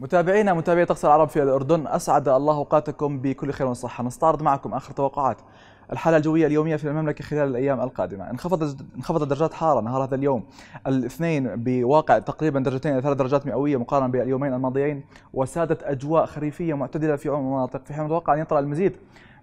متابعينا متابعي طقس العرب في الأردن أسعد الله أوقاتكم بكل خير وصحة نستعرض معكم آخر توقعات الحالة الجوية اليومية في المملكة خلال الأيام القادمة انخفضت انخفضت درجات حارة نهار هذا اليوم الاثنين بواقع تقريبا درجتين إلى ثلاث درجات مئوية مقارنة باليومين الماضيين وسادت أجواء خريفية معتدلة في عموم المناطق في حين متوقع أن يطرأ المزيد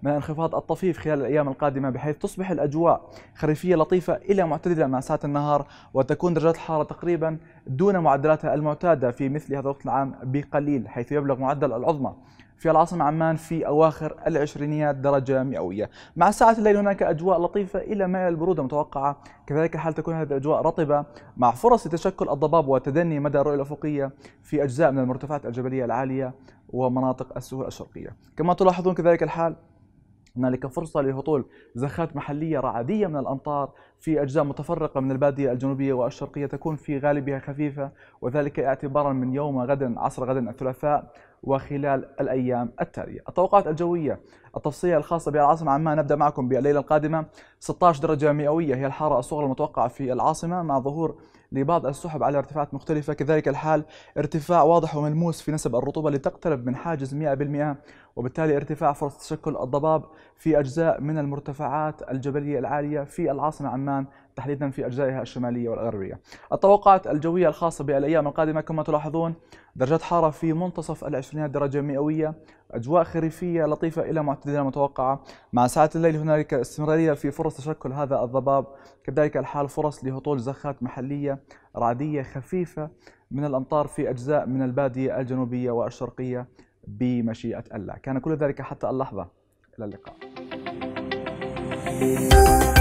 من الانخفاض الطفيف خلال الأيام القادمة بحيث تصبح الأجواء خريفية لطيفة إلى معتدلة مع ساعات النهار وتكون درجات الحرارة تقريبا دون معدلاتها المعتادة في مثل هذا الوقت العام بقليل حيث يبلغ معدل العظمى في العاصمة عمان في أواخر العشرينيات درجة مئوية مع ساعة الليل هناك أجواء لطيفة إلى ما البرودة متوقعة كذلك حال تكون هذه الأجواء رطبة مع فرص لتشكل الضباب وتدني مدى الرؤية الأفقية في أجزاء من المرتفعات الجبلية العالية ومناطق السهول الشرقية كما تلاحظون كذلك الحال هنالك فرصة لهطول زخات محلية رعدية من الأمطار في أجزاء متفرقة من البادية الجنوبية والشرقية تكون في غالبها خفيفة وذلك اعتبارا من يوم غد عصر غد الثلاثاء وخلال الأيام التالية التوقعات الجوية التفصيلية الخاصة بالعاصمة عمان نبدأ معكم بالليلة القادمة 16 درجة مئوية هي الحارة الصغرى المتوقعة في العاصمة مع ظهور لبعض السحب على ارتفاعات مختلفة كذلك الحال ارتفاع واضح وملموس في نسب الرطوبة لتقترب من حاجز 100% وبالتالي ارتفاع فرص تشكل الضباب في أجزاء من المرتفعات الجبلية العالية في العاصمة عمان تحديدا في أجزائها الشمالية والغربية التوقعات الجوية الخاصة بالأيام القادمة كما تلاحظون درجات حارة في منتصف العشرينات درجة مئوية أجواء خريفية لطيفة إلى معتدلة متوقعة مع ساعات الليل هنالك استمرارية في فرص تشكل هذا الضباب كذلك الحال فرص لهطول زخات محلية رعدية خفيفة من الأمطار في أجزاء من البادية الجنوبية والشرقية بمشيئة الله كان كل ذلك حتى اللحظة إلى اللقاء thank you